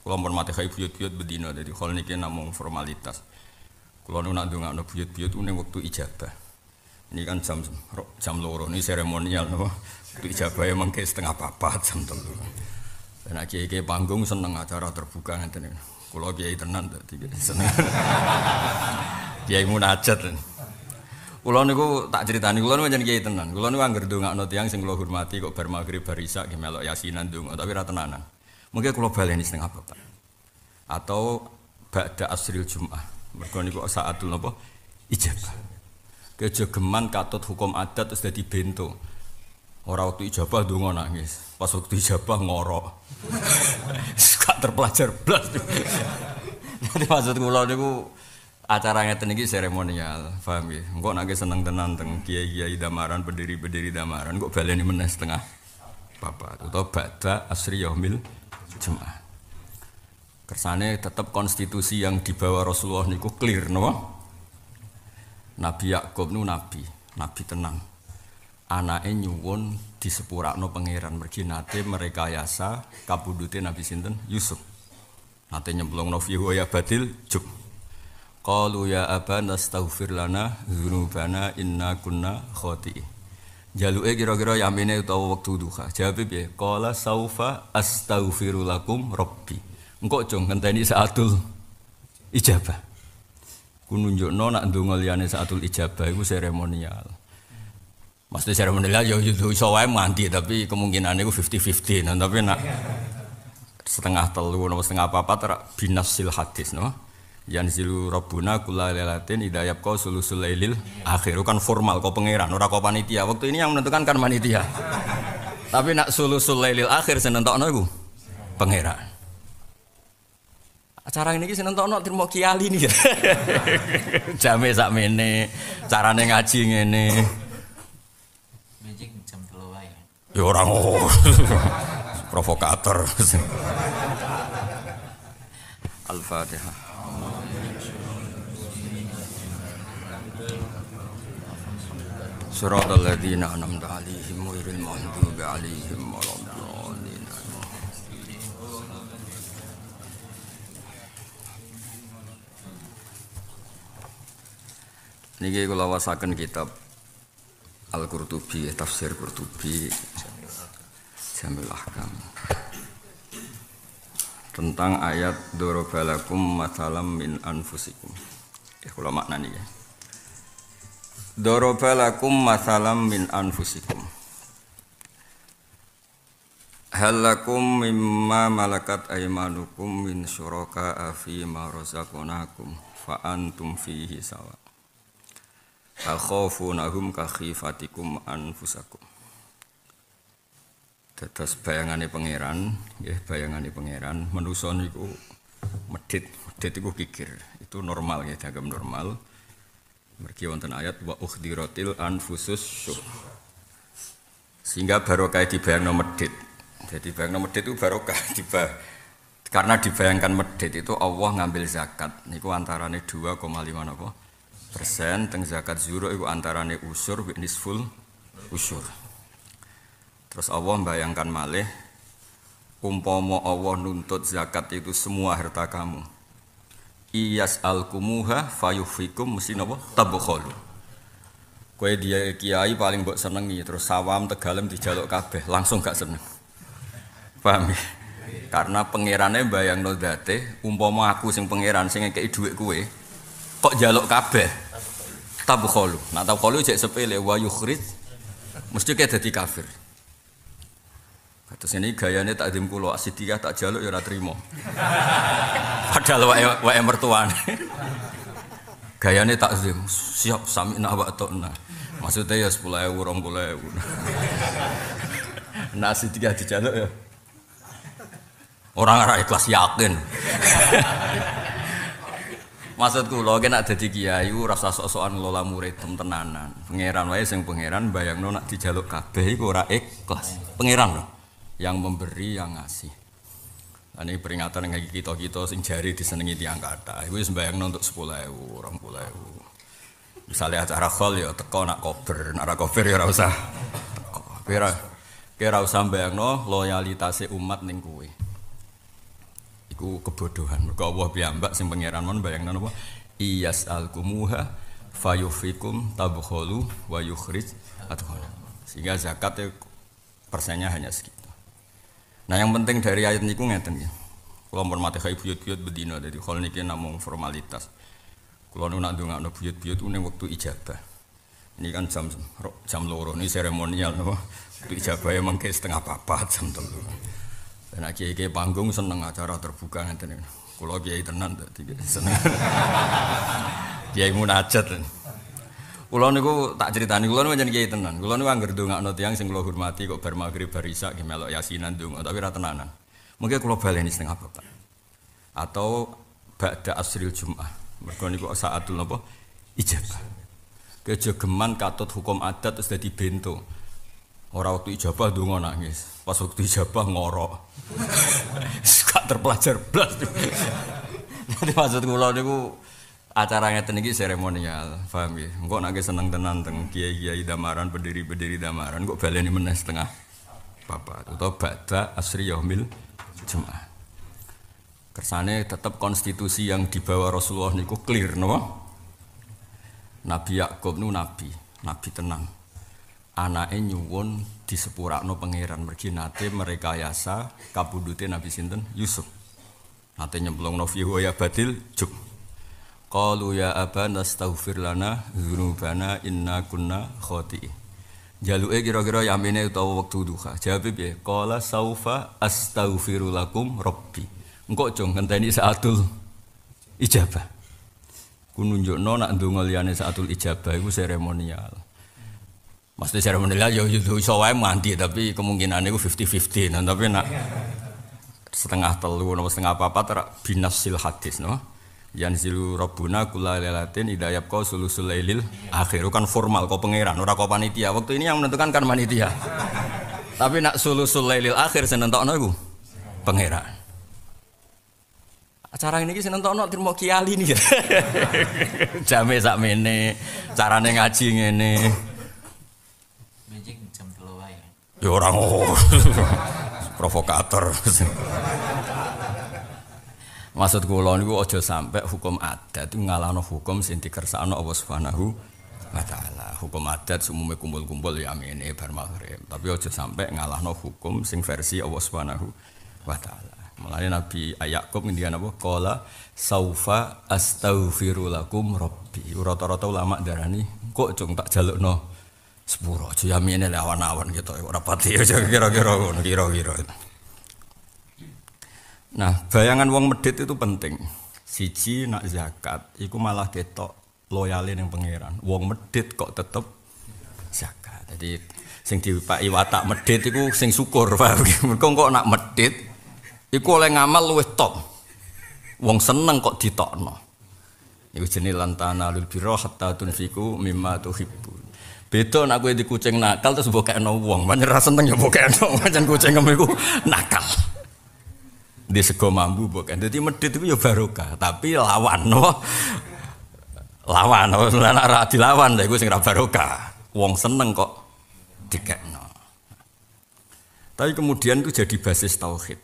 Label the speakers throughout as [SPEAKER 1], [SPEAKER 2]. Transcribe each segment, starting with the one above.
[SPEAKER 1] Kalau mau mati kayak buyut-buyut bedino, jadi kalau niki namung formalitas. Kalau nuna dunga nuna buyut-buyut uneng waktu ijabah. Ini kan jam jam loro ini seremonial nopo. Waktu ijabah emang ya kayak setengah papat jam telu. Dan kiai kayak panggung seneng acara terbuka nanti. Ya. Kalau kiai tenan tadi seneng. kiai munajat. Kulo niku tak critani kulo pancen kiai tenan. Kulo niku anggere ndongakno tiyang sing kulo hormati kok bar magrib bar isak ki melok yasinan ndonga tapi ra tenanan. Mungkin kalau baleni setengah bapak atau ba'da asril jum'ah. ini saat saatul napa? Ijabah. kejegeman katut hukum adat terus jadi bento. orang waktu ijabah donga nangis. Pas waktu ijabah ngorok. Suka terpelajar belas Jadi maksud kula niku acara ngeten iki seremonial, paham ya? Engko nangis seneng tenan teng kiai-kiai damaran, berdiri berdiri damaran, kok baleni meneh setengah Bapak atau ba'da asri yaumil Jumat. Kersane tetap konstitusi yang dibawa Rasulullah niku clear no? Nabi Yakub nu nabi, nabi tenang. Anake nyuwun disepurakno pangeran mergi nate yasa kabudute Nabi sinten Yusuf. Nate nyemplung novi ya badil jub. Kalu ya abana astaghfir lana zunubana inna kunna khoti. Jaluke kira-kira yamine utawa wektu duha. Jawabe piye? Qala saufa astaghfiru lakum rabbi. Engko jong ngenteni saatul ijabah. Ku nunjukno nak ndonga liyane saatul ijabah iku seremonial. Maksudnya seremonial ya yo iso wae mandi tapi kemungkinan iku 50-50. Nah, tapi nak setengah telu atau setengah terak binasil hadis no? yanzilu robuna kula lelatin idayap kau sulu sulailil akhir kan formal kau pangeran ora kau panitia waktu ini yang menentukan kan panitia tapi nak sulu sulailil akhir senentokno iku pangeran acara ini sih nonton nonton terima kiali nih jame sak mene carane ngaji ini. magic ya orang oh provokator al-fatihah صراط الذين أنعمت عليهم غير المغضوب عليهم ولا الضالين Niki kula wasaken kitab Al-Qurtubi, tafsir Qurtubi Jamil Ahkam tentang ayat dorobalakum masalam min anfusikum. Eh, ya, kalau maknanya ya. Dorobalakum masalam min anfusikum Halakum mimma malakat aimanukum min syuraka afi ma razaqnakum fa antum fihi sawa Akhafunahum ka khifatikum anfusakum Tetes bayangannya pangeran, ya bayangannya pangeran, manusia niku medit, medit itu kikir, itu normal ya, agam normal. Mergi wonten ayat wa ukhdiratil anfusus syuh. Sehingga barokah dibayangno medit. Jadi nomor medit itu barokah dibayang. Karena dibayangkan medit itu Allah ngambil zakat. Niku antarane 2,5 napa? persen teng zakat zuro itu antarane usur nisful usur. Terus Allah bayangkan malih umpama Allah nuntut zakat itu semua harta kamu iyas al kumuha fayufikum mesti tabukholu. Kue dia kiai paling mbok senengi terus sawam tegalem dijaluk kabeh langsung gak seneng paham ya? karena pangerane bayang no date umpama aku sing pangeran sing ngekeki dhuwit kue kok jaluk kabeh tabukholu. nah tabukholu jek sepele wa yukhrid mesti kayak dadi kafir Terus ini gayanya tak takdim kulo asidiah tak jaluk ya terima. Padahal wae wae mertuane. tak takzim siap sami nak wa nah, maksudnya ya sepuluh ewu rong puluh ewu nasi tiga dijaluk ya orang arah ikhlas yakin maksudku lo kena jadi kiai rasa sok-sokan lola murid tenanan pangeran wae sing pangeran bayang nak dijaluk kabeh rakyat ora ikhlas pangeran loh yang memberi yang ngasih nah, ini peringatan yang kita kita sing jari disenengi tiang kata Ibu sembayang untuk sepuluh ewu orang sepuluh ewu misalnya acara khol ya teko nak kober nak kober ya rasa, kira kira usah bayang no loyalitasnya umat neng kue iku kebodohan Kau wah biambak sing pangeran mon bayang no iyas muha, fayufikum tabuholu wa atau atau, sehingga zakat persennya hanya sedikit. Nah yang penting dari ayat niku ngeten ya. Kalau mau mati kayak buyut-buyut bedino, jadi kalau niki namung formalitas. Kalau nuna dunga no buyut-buyut uneng waktu ijabah. Ini kan jam jam loro ini seremonial no. Waktu ijabah emang kayak setengah papat jam telu. Dan akhirnya kayak panggung seneng acara terbuka ngeten. Kalau kiai tenan tadi seneng. kiai munajat. Kulo niku tak ceritani kulo niku pancen kiai tenan. Kulo niku anggere ndongakno tiyang sing kulo hormati kok bar magrib bar isya ki melok yasinan ndonga tapi ra tenanan. Mungkin kulo baleni setengah bapak. Atau ba'da asril Jumat. Mergo niku saatul napa? Ijabah. Kejegeman katut hukum adat terus dadi bento. Ora waktu ijabah ndonga nangis. Pas waktu ijabah ngorok. Suka terpelajar blas. Nanti maksud kulo niku acara ngeten seremonial, paham ya? Engko seneng tenan teng kiai-kiai damaran berdiri berdiri damaran kok baleni meneh setengah papa. Atau baca asri yomil jemaah. Kersane tetap konstitusi yang dibawa Rasulullah niku clear no? Nabi Yakub nu nabi, nabi tenang. Anake nyuwun disepurakno pangeran mergi nate yasa kabudute Nabi sinten Yusuf. Nate nyemplung novi ya badil cuk. Qalu ya abana astaghfir lana dzunubana inna kunna khati'in. Jaluke kira-kira yamine utawa wektu duha. Jawab piye? Qala saufa astaghfiru lakum rabbi. Engko jong ngenteni saatul ijabah. Ku nunjukno nak ndonga liyane saatul ijabah iku seremonial. Mesti seremonial ya, ya iso wae mandi tapi kemungkinan iku 50-50. Nah, tapi nak setengah telu atau setengah apa terak binasil hadis no? Yang silu robuna, kula lelatin idayap kau sulusul lelil akhir kan formal kau pangeran ora kau panitia waktu ini yang menentukan kan panitia tapi nak sulusul lelil akhir senentokno nahu pangeran acara ini kita nonton nonton terima kiali nih ya. jame sak mene carane ngaji ngene magic jam telu ya orang oh provokator Maksud kula niku aja sampai hukum adat ngalahno hukum sing dikersakno Allah Subhanahu wa taala. Hukum adat umume kumpul-kumpul ya amene bar maghrib. Tapi aja sampai ngalahno hukum sing versi Allah Subhanahu wa taala. Mulane Nabi Yakub ngendikan apa? Qala saufa astaghfiru lakum rabbi. Rata-rata ulama darani kok cung tak jalukno sepuro aja ya amene lawan-awan gitu ora pati aja kira-kira ngono kira-kira. Nah, bayangan wong medit itu penting. Siji nak zakat, iku malah ketok loyalin yang pangeran. Wong medit kok tetep zakat. Jadi sing diwipaki watak medit itu sing syukur, Pak. Mergo kok nak medit iku oleh ngamal luwih top. Wong seneng kok ditokno. Iku jenis lantana lul biro hatta tunfiku mimma tuhibbun. Beda nak gue di kucing nakal terus mbok kekno wong, pancen ra seneng ya mbok kekno, pancen kucing kemiku nakal di sego mambu bukan. Jadi medit itu ya barokah, tapi lawan no. Lawan, no. Nah, ra lawan deh gue segera barokah. Wong seneng kok no Tapi kemudian itu jadi basis tauhid.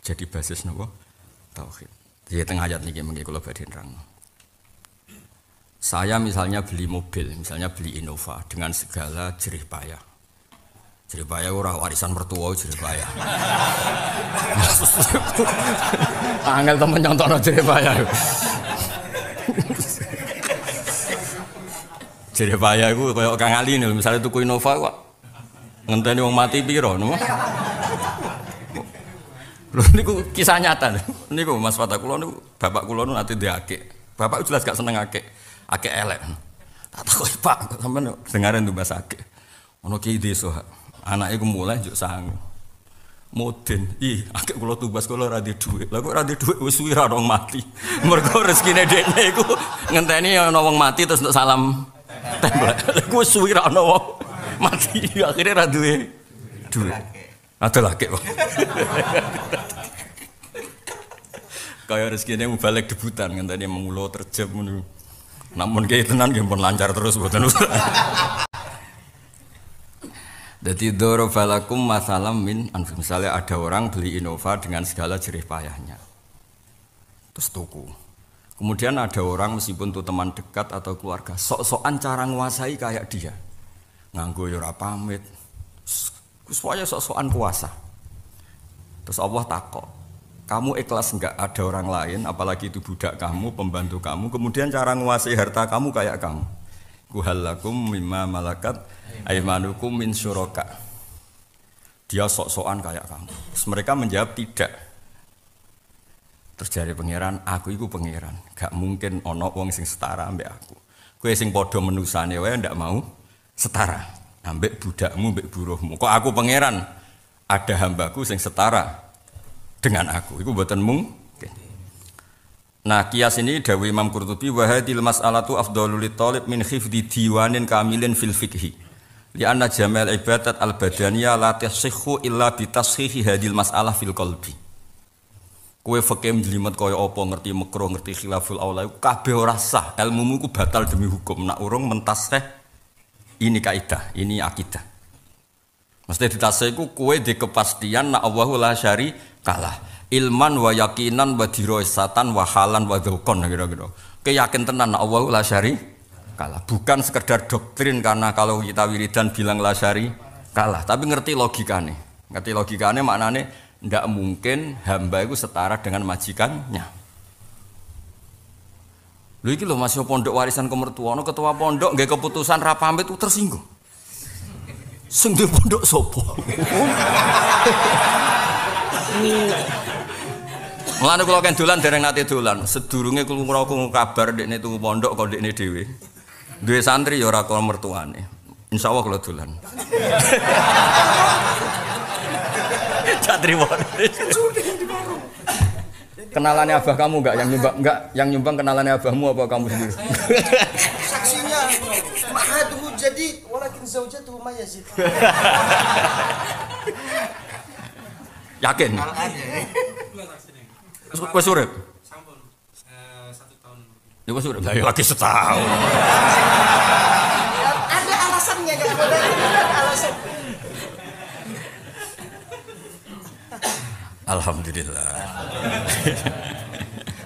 [SPEAKER 1] Jadi basis nopo tauhid. Di tengah ayat nih mungkin kalau badin rang. Saya misalnya beli mobil, misalnya beli Innova dengan segala jerih payah. Cirebaya, orang warisan mertua bayar. Angel temen bayar. Jadi Cirebaya gue kayak Kang Ali nih, misalnya tuku Innova kok ngenteni wong mati biro. nopo? Lho niku kisah nyata gue Mas Fatah kula bapak kula nanti nate diakek. Bapak jelas gak seneng ake, ake elek. Tak takoki Pak, nih dengarin tuh bahasa ake. Ono ide desa anaknya gue mulai juk sang moden ih, agak kulo tugas kulo radit duit. lagu radit duit wes wira dong mati. Mergo rezekine dekne iku ngenteni yang nawang mati terus untuk salam tembak. lagu wis wira nawang mati akhirnya radit duit. Ada lagi kok. Kaya rezekine balik debutan ngenteni mengulo terjem Namun kayak tenan nggih lancar terus nusa. Jadi dorobalakum masalam min anfus. Misalnya ada orang beli Innova dengan segala jerih payahnya. Terus tuku. Kemudian ada orang meskipun itu teman dekat atau keluarga, sok-sokan cara nguasai kayak dia. Nganggu yura ya pamit. Semuanya sok-sokan kuasa. Terus Allah takok. Kamu ikhlas nggak ada orang lain, apalagi itu budak kamu, pembantu kamu. Kemudian cara nguasai harta kamu kayak kamu. Kuhalakum mimma malakat aimanukum min syuraka. Dia sok-sokan kayak kamu. Terus mereka menjawab tidak. Terus dari pangeran, aku itu pangeran. Gak mungkin ono wong sing setara ambek aku. Kue sing podo menusane wae ndak mau setara. Ambek budakmu, ambek buruhmu. Kok aku pangeran? Ada hambaku sing setara dengan aku. Iku buatan mung. Nah kias ini Dawi Imam Qurtubi wahadil mas'alatu afdolulit talib min khifdi diwanin kamilin fil fikhi Li anna jamal ibadat al badaniyah la tasihhu illa bi hadil mas'alah fil qalbi. Kue fakem jelimet kaya apa ngerti makro ngerti khilaful aula kabeh ora sah ilmumu ku batal demi hukum nak urung mentasih ini kaidah ini akidah. Mesti ditasih ku kue di kepastian nak Allahu la syari kalah ilman wa yakinan wa diroisatan wa halan wa dzukon kira-kira. Keyakin tenan nak Allahu la syari kalah. Bukan sekedar doktrin karena kalau kita wiridan bilang lasari kalah, tapi ngerti logikanya. Ngerti logikanya maknanya tidak mungkin hamba itu setara dengan majikannya. Lu iki lho masih pondok warisan kemertuana ketua pondok nggak keputusan ra itu tersinggung. Sing di pondok sopo? Mulane kula kendulan, dereng nate dolan, sedurunge kula ngrokok kabar ini tuku pondok kok ini dhewe. Dua santri ya ora kono mertuane. Insya Allah kalau dolan. Santri Kenalannya abah kamu enggak yang nyumbang enggak yang nyumbang kenalannya abahmu apa kamu sendiri? Saksinya Mahadhu jadi walakin zaujatuhu ma yazid. Yakin? Wis urip. Ya gue sudah bilang lagi setahun. Ada alasannya kan? Alasan. Alhamdulillah.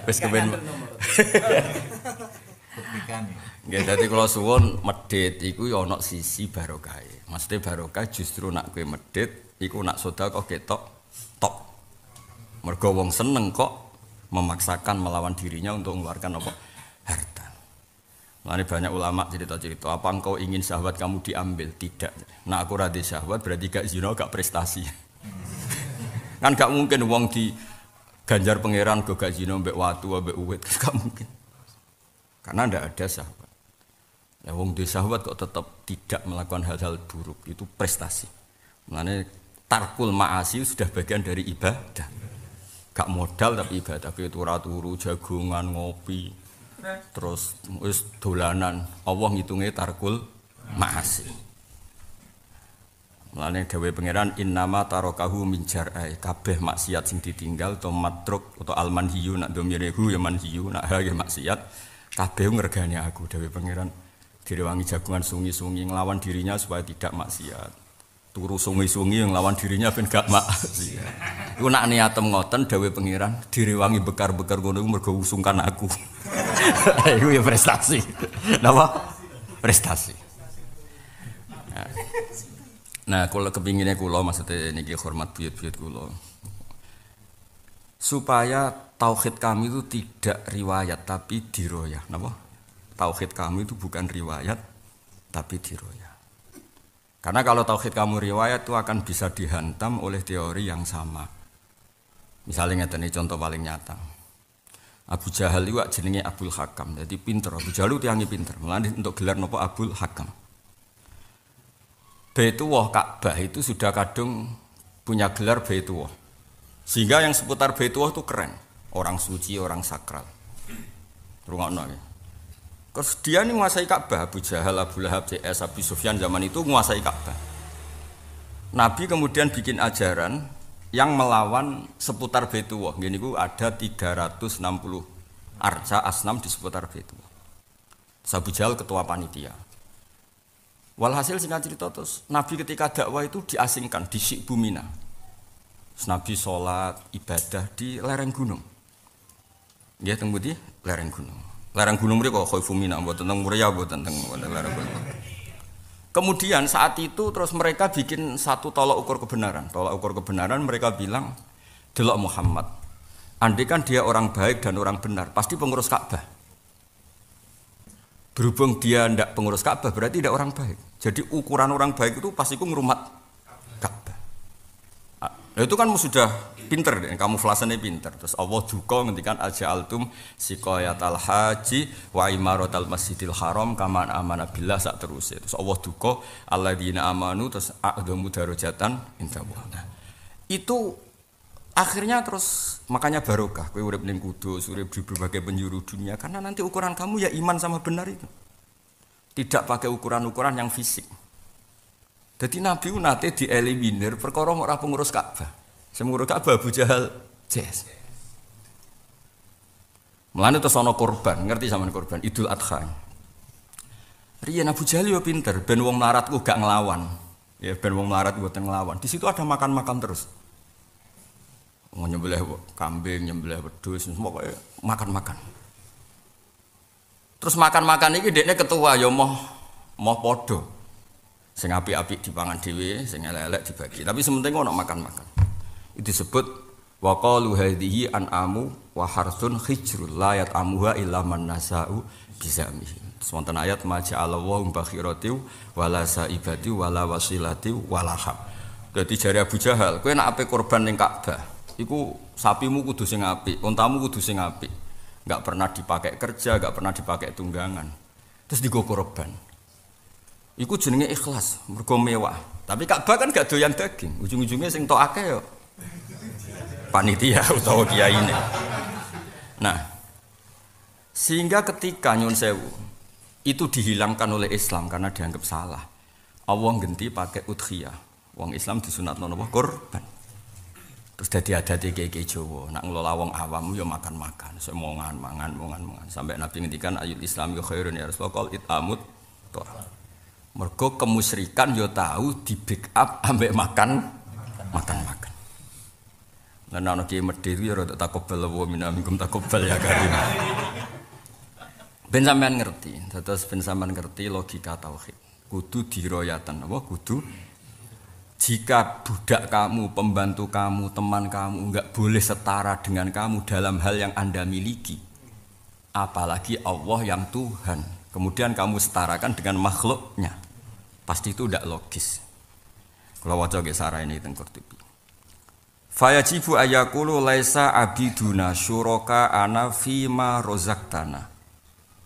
[SPEAKER 1] Wis kepen. Gak tadi kalau suwon medit, iku ya nak sisi barokai. Maksudnya barokah justru nak kue medit, iku nak kok ketok top. Mergo wong seneng kok memaksakan melawan dirinya untuk mengeluarkan apa? ini banyak ulama cerita-cerita. Apa engkau ingin syahwat kamu diambil? Tidak. Nah aku rada syahwat berarti gak zina, gak prestasi. kan gak mungkin uang di ganjar pangeran ke gak zina mbek watu mbek uwet. gak mungkin. Karena ndak ada syahwat. Ya uang di syahwat kok tetap tidak melakukan hal-hal buruk itu prestasi. Mengenai tarkul maasi sudah bagian dari ibadah. Gak modal tapi ibadah. Tapi itu raturu, jagungan, ngopi, Terus wis dolanan, Allah ngitunge tarkul masih. Mulane dewi pangeran innama tarakahu min jar'ai kabeh maksiat sing ditinggal to matruk atau almanhiyu nak domirehu hu ya manhiyu nak ha ya maksiat kabeh ngergani aku dewi pangeran diriwangi jagungan sungi-sungi ngelawan dirinya supaya tidak maksiat. turu sungi-sungi yang lawan dirinya ben gak maksiat. Iku nak niatem ngoten dewi pangeran diriwangi bekar-bekar ngono mergo usungkan aku. Iku ya prestasi. Napa? Prestasi. Nah, kalau kepinginnya kulo maksudnya ini hormat buyut-buyut kulo supaya tauhid kami itu tidak riwayat tapi diroya, Napa? Tauhid kami itu bukan riwayat tapi diroya. Karena kalau tauhid kamu riwayat itu akan bisa dihantam oleh teori yang sama. Misalnya ini contoh paling nyata. Abu Jahal itu jenenge Abdul Hakam. Jadi pinter, Abu Jahal itu yang pinter. Mulane untuk gelar nopo Abdul Hakam. Baitullah Ka'bah itu sudah kadung punya gelar Baitullah. Sehingga yang seputar Baitullah itu keren. Orang suci, orang sakral. Rungokno ya. Terus dia ini menguasai Ka'bah, Abu Jahal, Abu Lahab, CS, Abu Sufyan zaman itu menguasai Ka'bah. Nabi kemudian bikin ajaran yang melawan seputar Betuwa. Gini ku ada 360 arca asnam di seputar Betuwa. Sabu Jal ketua panitia. Walhasil singkat cerita terus, Nabi ketika dakwah itu diasingkan di Sikbumina. Nabi sholat, ibadah di lereng gunung. Dia di lereng gunung. Lereng gunung mereka kau fumina. buat tentang Muria, buat tentang lereng gunung. Kemudian saat itu terus mereka bikin satu tolak ukur kebenaran. Tolak ukur kebenaran mereka bilang, delok Muhammad. Andai kan dia orang baik dan orang benar, pasti pengurus Ka'bah. Berhubung dia tidak pengurus Ka'bah, berarti tidak orang baik. Jadi ukuran orang baik itu pasti ku ngerumat Ka'bah. Nah, itu kan sudah pinter deh, kamuflasenya pinter. Terus Allah duka ngendikan aja altum al haji wa imarotal masjidil haram kaman amana billah sak terus. Terus Allah duka alladzina amanu terus aqdamu darajatan indallah. Nah, itu akhirnya terus makanya barokah kue urip ning kudus, urip di berbagai penjuru dunia karena nanti ukuran kamu ya iman sama benar itu. Tidak pakai ukuran-ukuran yang fisik. Jadi Nabi nate dieliminir perkara orang pengurus Ka'bah. Semuruh kak babu Jahal jes. Mulane terus ana korban, ngerti sama korban Idul Adha. Ria Abu Jahal yo pinter, ben wong melarat ku gak ngelawan, Ya ben wong melarat mboten ngelawan. Di situ ada makan-makan terus. Mau nyembelih kambing, nyembelih wedhus, semua kayak makan-makan. Terus makan-makan ini dia ketua ya mau mau podo. Sing api di dipangan dewi, sing elek-elek dibagi. Tapi sementing ono makan-makan. Itu disebut wa qalu hadhihi amu wa harsun hijrul la yat'amuha illa man nasa'u bizamihi. Semonten ayat maja'alallahu bakhirati wala saibati wala wasilati wala hab. Dadi jari Abu Jahal, kowe nak ape korban ning Ka'bah, iku sapimu kudu sing apik, untamu kudu sing apik. Enggak pernah dipakai kerja, enggak pernah dipakai tunggangan. Terus digo korban. Iku jenenge ikhlas, mergo mewah. Tapi Ka'bah kan gak doyan daging, ujung-ujungnya sing tok akeh yo panitia atau kiai ini. Nah, sehingga ketika nyun sewu itu dihilangkan oleh Islam karena dianggap salah. Allah ganti pakai udhiyah. Wong Islam disunat nono korban. Terus ada di kiai Jowo. nak ngelola wong awam yo makan-makan, semongan mangan mongan mangan. Sampai Nabi ngendikan ayat Islam yo khairun ya Rasulullah qol amut Torah. Mergo kemusyrikan yo tahu di backup ambek makan makan. Lan ana ki medhir ya rada takobal wa minna minkum ya karim. ben sampean ngerti, terus ben sampean ngerti logika tauhid. Kudu diroyatan apa kudu jika budak kamu, pembantu kamu, teman kamu enggak boleh setara dengan kamu dalam hal yang Anda miliki. Apalagi Allah yang Tuhan. Kemudian kamu setarakan dengan makhluknya. Pasti itu tidak logis. Kalau wajah sarah ini tengkur tipi. Fayajibu ayakulu laisa abiduna syuroka ana fima rozaktana.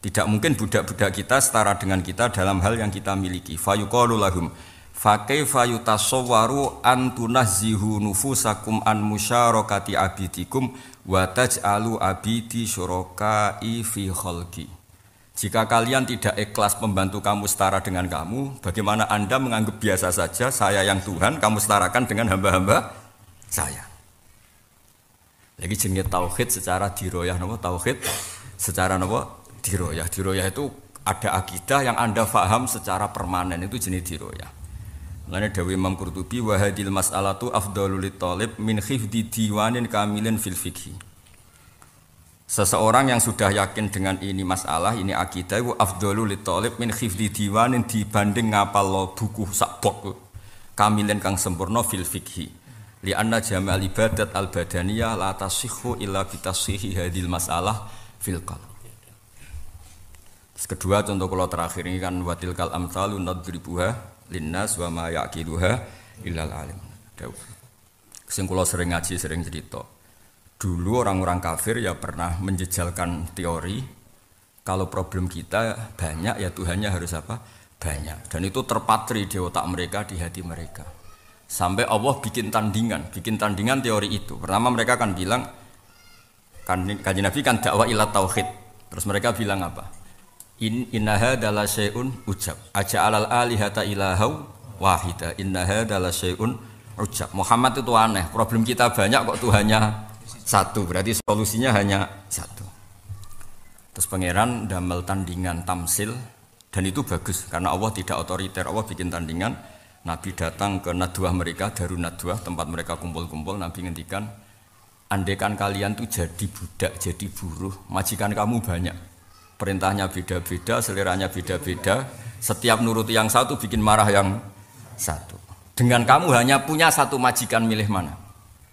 [SPEAKER 1] Tidak mungkin budak-budak kita setara dengan kita dalam hal yang kita miliki. Fayuqalu lahum fakaifa yutasawwaru antunazzihu nufusakum an musyarakati abidikum wa taj'alu abidi syurakai fi khalqi. Jika kalian tidak ikhlas membantu kamu setara dengan kamu, bagaimana Anda menganggap biasa saja saya yang Tuhan kamu setarakan dengan hamba-hamba saya. Lagi jenenge tauhid secara diroyah nopo tauhid secara nopo diroyah. Diroyah itu ada akidah yang Anda faham secara permanen itu jenis diroyah. Lainnya Dewi Imam Qurtubi wahadil tu afdalul talib min khifdi diwanin kamilin fil fikhi. Seseorang yang sudah yakin dengan ini masalah, ini akidah, itu afdalul talib min khifdi diwanin dibanding ngapal lo buku sakbok. Kamilin kang sempurna fil fikhi li anna jama'al ibadat al badaniyah la tasihhu illa bi tashihi hadil masalah fil qalb kedua contoh kalau terakhir ini kan watil kal amsalu nadribuha linnas wa ma yaqiluha illal alim. Sing kula sering ngaji sering cerita. Dulu orang-orang kafir ya pernah menjejalkan teori kalau problem kita banyak ya Tuhannya harus apa? Banyak. Dan itu terpatri di otak mereka, di hati mereka. Sampai Allah bikin tandingan, bikin tandingan teori itu. Pertama mereka akan bilang kan, kaji Nabi kan dakwah ila tauhid. Terus mereka bilang apa? In innaha dala syai'un ujab. Aja alal alihata ilahau wahida. Innaha dala syai'un ujab. Muhammad itu aneh. Problem kita banyak kok tuh hanya satu. Berarti solusinya hanya satu. Terus pangeran damel tandingan tamsil dan itu bagus karena Allah tidak otoriter. Allah bikin tandingan Nabi datang ke naduah mereka, daru naduah tempat mereka kumpul-kumpul. Nabi ngendikan, andekan kalian tuh jadi budak, jadi buruh, majikan kamu banyak. Perintahnya beda-beda, seliranya beda-beda. Setiap nurut yang satu bikin marah yang satu. Dengan kamu hanya punya satu majikan, milih mana?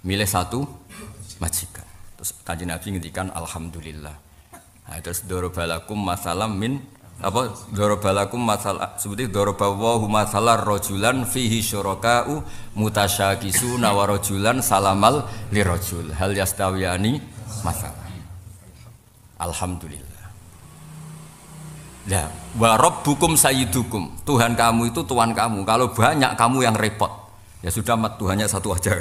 [SPEAKER 1] Milih satu majikan. Terus kanji Nabi ngendikan, Alhamdulillah. Nah, terus dorobalakum masalam min apa dorobalakum masalah seperti dorobawahu masalah rojulan fihi syurokau mutasyakisu nawarojulan salamal lirojul hal yastawiyani masalah Alhamdulillah Ya nah, warob rabbukum sayyidukum. Tuhan kamu itu tuan kamu. Kalau banyak kamu yang repot. Ya sudah mat Tuhannya satu aja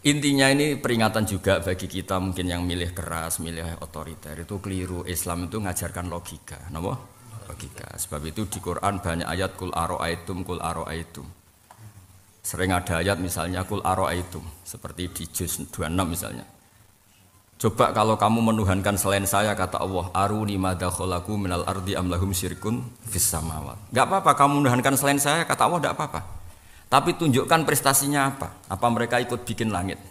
[SPEAKER 1] Intinya ini peringatan juga bagi kita mungkin yang milih keras, milih otoriter itu keliru. Islam itu ngajarkan logika, nama logika. Sebab itu di Quran banyak ayat kul Aitum kul Aitum. Sering ada ayat misalnya kul Aitum, seperti di juz 26 misalnya. Coba kalau kamu menuhankan selain saya kata Allah aruni madakholaku minal ardi amlahum sirkun fis Gak Enggak apa-apa kamu menuhankan selain saya kata Allah gak apa-apa. Tapi tunjukkan prestasinya apa? Apa mereka ikut bikin langit?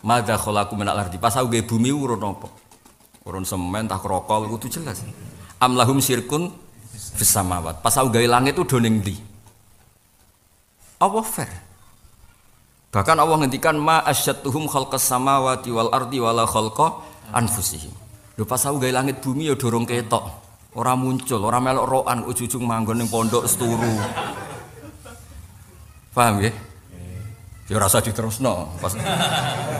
[SPEAKER 1] Mada kholaku minal ardi. Pas aku gaya bumi urun apa? Urun semen, tak rokok, itu jelas. Amlahum sirkun fisamawat. Pas aku gaya langit itu doning di. Allah fair. Bahkan Allah ngendikan ma asyatuhum khalqas samawati wal ardi wala khalqa anfusihim. Lho pas aku langit bumi ya dorong ketok. orang muncul, orang melok roan ujung-ujung manggon yang pondok seturu. Paham ya? Ya rasa no. Pas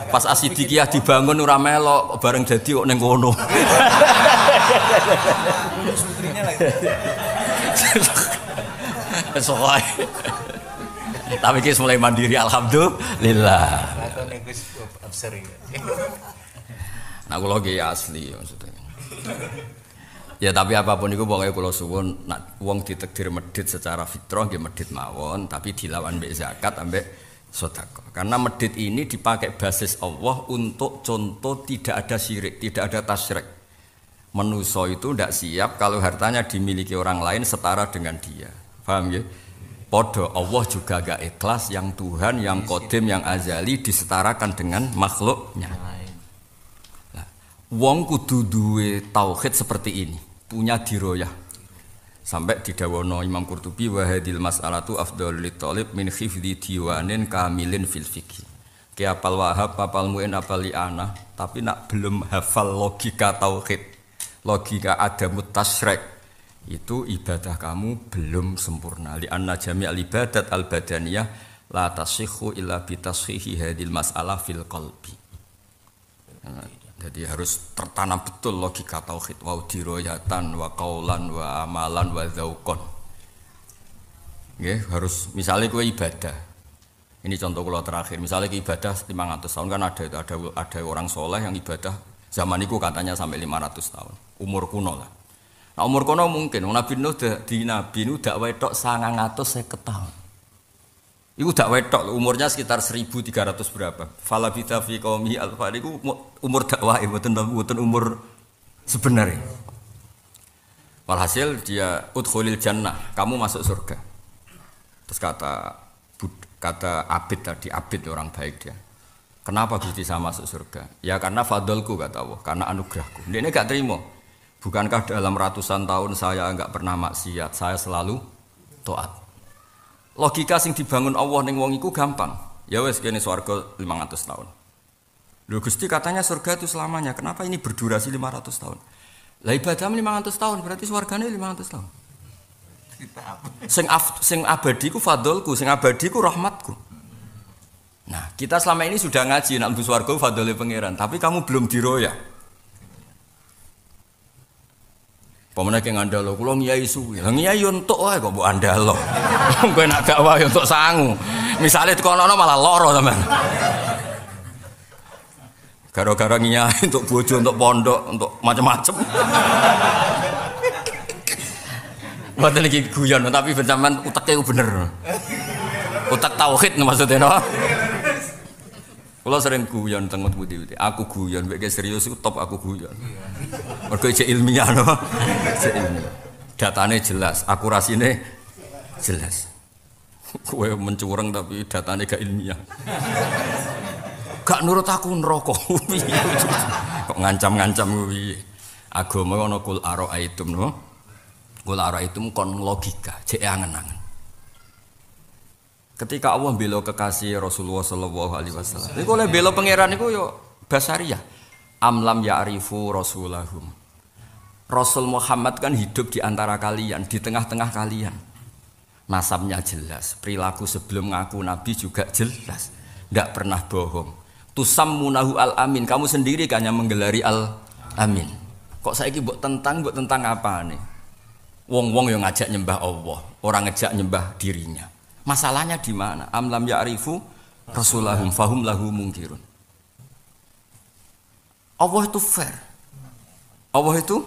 [SPEAKER 1] pas asidikiah dibangun ora melok bareng jadi kok ning kono. lagi. Tapi kis mulai mandiri alhamdulillah. Nah, aku lagi asli maksudnya. Ya tapi apapun itu pokoknya kalau suwun nak wong ditekdir medit secara fitrah dia medit mawon tapi dilawan be zakat ambek sodako. Karena medit ini dipakai basis Allah untuk contoh tidak ada syirik, tidak ada tasyrik. Menuso itu tidak siap kalau hartanya dimiliki orang lain setara dengan dia. Paham ya? Podo Allah juga gak ikhlas yang Tuhan, yang kodim, iya yang azali disetarakan dengan makhluknya. wong kudu duwe tauhid seperti ini punya diroyah sampai di didawono Imam Qurtubi wa masalah mas'alatu afdol talib min khifdi diwanin kamilin fil fiqh. ke apal Wahab, apal Muin, apal Liana, tapi nak belum hafal logika tauhid, logika ada mutasrek itu ibadah kamu belum sempurna. Li anna jami' al ibadat al badaniyah la tasihhu illa bi hadil mas'alah fil qalbi. Nah, jadi harus tertanam betul logika tauhid wa diroyatan wa kaulan wa amalan wa zaukon. Ya, harus misalnya kue ibadah. Ini contoh kalau terakhir. Misalnya ke ibadah 500 tahun kan ada ada ada orang soleh yang ibadah zaman itu katanya sampai 500 tahun. Umur kuno lah. Nah, umur kuno mungkin Nabi Nuh di Nabi Nuh dak wetok saya tahun. Iku dak wetok umurnya sekitar 1300 berapa. Fala bita fi qaumi alfa niku umur dakwah ya, mboten mboten umur sebenarnya. Walhasil dia udkhulil jannah, kamu masuk surga. Terus kata kata Abid tadi, Abid orang baik dia. Kenapa Gusti sama masuk surga? Ya karena fadlku kata Allah, karena anugerahku. Dia ini gak terima. Bukankah dalam ratusan tahun saya enggak pernah maksiat, saya selalu toat logika sing dibangun Allah ning wong iku gampang. Ya wes kene swarga 500 tahun. Lho Gusti katanya surga itu selamanya. Kenapa ini berdurasi 500 tahun? Lah lima 500 tahun, berarti swargane 500 tahun. Sing af, sing abadi ku fadlku, sing abadi ku rahmatku. Nah, kita selama ini sudah ngaji nak mlebu swarga fadlile pangeran, tapi kamu belum diroya. yang anda lo, kula ngiyai suwi. Lah ngiyai yo entuk wae kok mbok andalo. Kowe nak dakwah untuk entuk sangu. Misale teko ana malah loro teman. Gara-gara ngiyai untuk bojo, untuk pondok, untuk macam-macam. Mboten lagi guyon, tapi bener uteke bener. Utek tauhid maksudnya no. Kulo sering guyon teng ngendi Aku guyon mek serius itu top aku guyon. mereka ijek ilmiah no. Ijek ilmiah. datanya jelas, akurasine jelas. kue mencurang tapi datanya gak ilmiah. Gak nurut aku neraka. Kok ngancam-ngancam gue, Agama ana kul itu no. Kul itu kon logika, jek angen-angen. Ketika Allah belo kekasih Rasulullah Shallallahu Alaihi Wasallam, itu oleh belo pangeran ini yo basari Amlam ya arifu rasulahum. Rasul Muhammad kan hidup di antara kalian, di tengah-tengah kalian. Nasabnya jelas, perilaku sebelum ngaku Nabi juga jelas, tidak pernah bohong. tusam munahu al amin. Kamu sendiri kan yang menggelari al amin. Kok saya buat tentang buat tentang apa nih? Wong wong yang ngajak nyembah Allah, orang ngajak nyembah dirinya. Masalahnya di mana? Amlam ya'rifu rasulahum fahum lahu mungkirun. Allah itu fair. Allah itu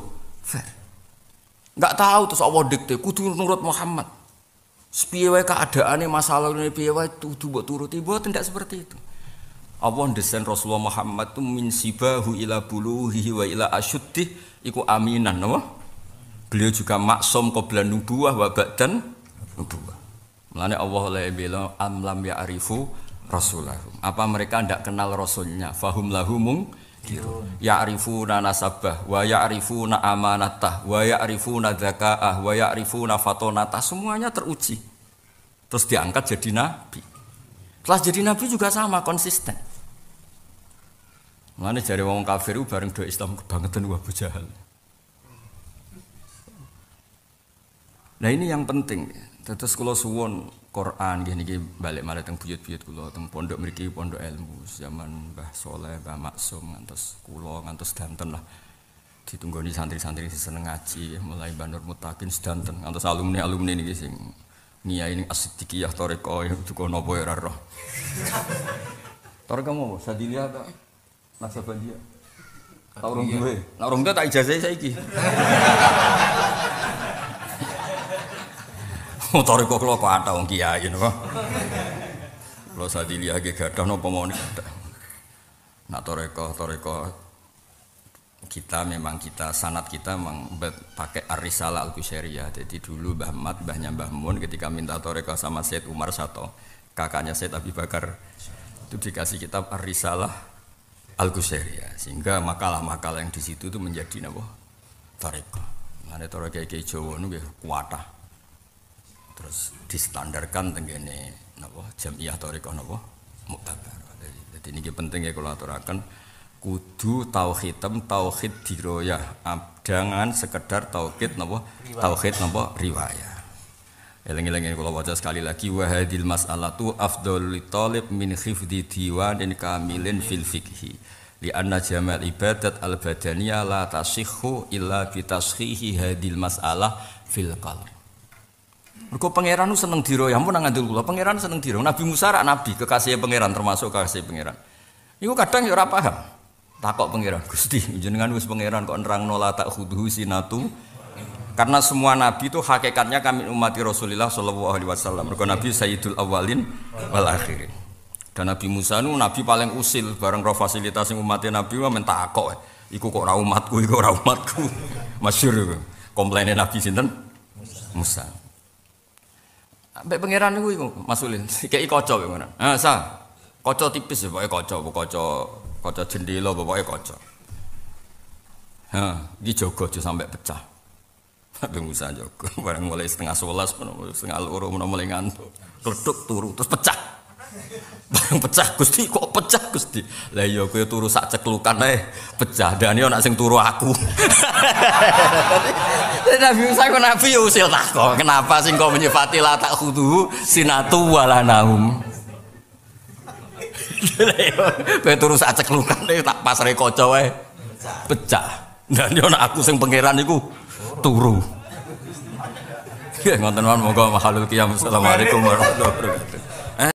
[SPEAKER 1] fair. Enggak tahu terus Allah dikte kudu nurut Muhammad. Sepiye wae keadaane masalah ini piye wae kudu mbok turuti, mbok tidak seperti itu. Allah desain Rasulullah Muhammad itu min sibahu ila buluhihi wa ila asyuddi iku aminan, no? Beliau juga maksum qabla nubuwah wa ba'dan nubuwah. Melane Allah oleh bilang am lam ya arifu rasulahum. Apa mereka tidak kenal rasulnya? Fahum lahumung kiru. Ya arifu na nasabah, wa ya arifu na amanatah, wa ya arifu na zakaah, wa ya arifu na fatonatah. Semuanya teruji. Terus diangkat jadi nabi. Setelah jadi nabi juga sama konsisten. Mana jari wong kafir bareng do Islam kebangetan Abu Jahal. Nah ini yang penting. Ya. Terus kula suwon Quran gini niki balik malah teng buyut-buyut kula teng pondok mriki pondok ilmu zaman bah Soleh, Mbah Maksum ngantos kula ngantos danten lah. Ditunggoni santri-santri si seneng ngaji mulai Bandur Mutakin sedanten ngantos alumni-alumni niki sing Nia ini asidikiyah toriko ya itu kau kono boy raro. Toreko mau sadilia tak nasabandia. Taurung gue, taurung gue tak ijazah saya iki. Motor kok lo kok ada orang kiai napa. gak ada gadah napa mawon. Nak toreko toreko kita memang kita sanat kita memang pakai arisala al kusheria jadi dulu Mbah Mat Mbahnya Mbah Mun ketika minta toreko sama set Umar Sato kakaknya Said tapi Bakar itu dikasih kitab arisala al kusheria sehingga makalah-makalah yang di situ itu menjadi nabo toreko ada toreko kayak jowo nunggu kuatah terus distandarkan tenggene napa jamiah tarekat napa muktabar. Jadi ini penting ya kalau aturakan kudu tauhidem tauhid diroyah abdangan sekedar tauhid napa tauhid napa riwayah Eleng-eleng ini kalau wajah sekali lagi wa hadil tu afdhalu talib min khifdi dan kamilin fil fikhi li anna jamal ibadat al badaniyah la tasihhu illa kita tashihi hadil mas'alah fil qalb Mergo pangeran nu seneng ya ampun nang kula. Pangeran seneng diro. Nabi Musa rak nabi, kekasih pangeran termasuk kekasih pangeran. Iku kadang ya ora paham. Takok pangeran, Gusti, jenengan wis pangeran kok nerang la tak khuduhu sinatu. Karena semua nabi itu hakikatnya kami umat Rasulullah sallallahu alaihi wasallam. Mergo nabi sayyidul awalin wal akhirin. Dan Nabi Musa nu nabi paling usil bareng roh fasilitas yang umatnya nabi wa mentakok. Eh. Iku kok ora umatku, iku ora umatku. Masyhur komplainnya Nabi sinten? Musa. Musa. Ambek pangeran niku iku masulin. Kei kaca ngono. Ah sa. Kocok tipis ya pokoke kaca, kocok. kaca jendela pokoke kocok. Ha, iki jaga aja sampai pecah. Nabi Musa jaga, barang mulai setengah sebelas, setengah loro, mulai ngantuk, kleduk turu, terus pecah. Barang pecah Gusti kok pecah Gusti. Lah iya kowe turu sak ceklukan ae pecah yo iya nak sing turu aku. Nabi Musa kok Nabi yo ya usil takon, kenapa sing kau menyifati la tak khudu sinatu wala naum. Iya, kowe turu sak ceklukan ae tak pasre kaca wae. Pecah. yo iya nak aku sing pangeran iku turu. Ya ngoten wae monggo mahalul kiam. Assalamualaikum warahmatullahi wabarakatuh.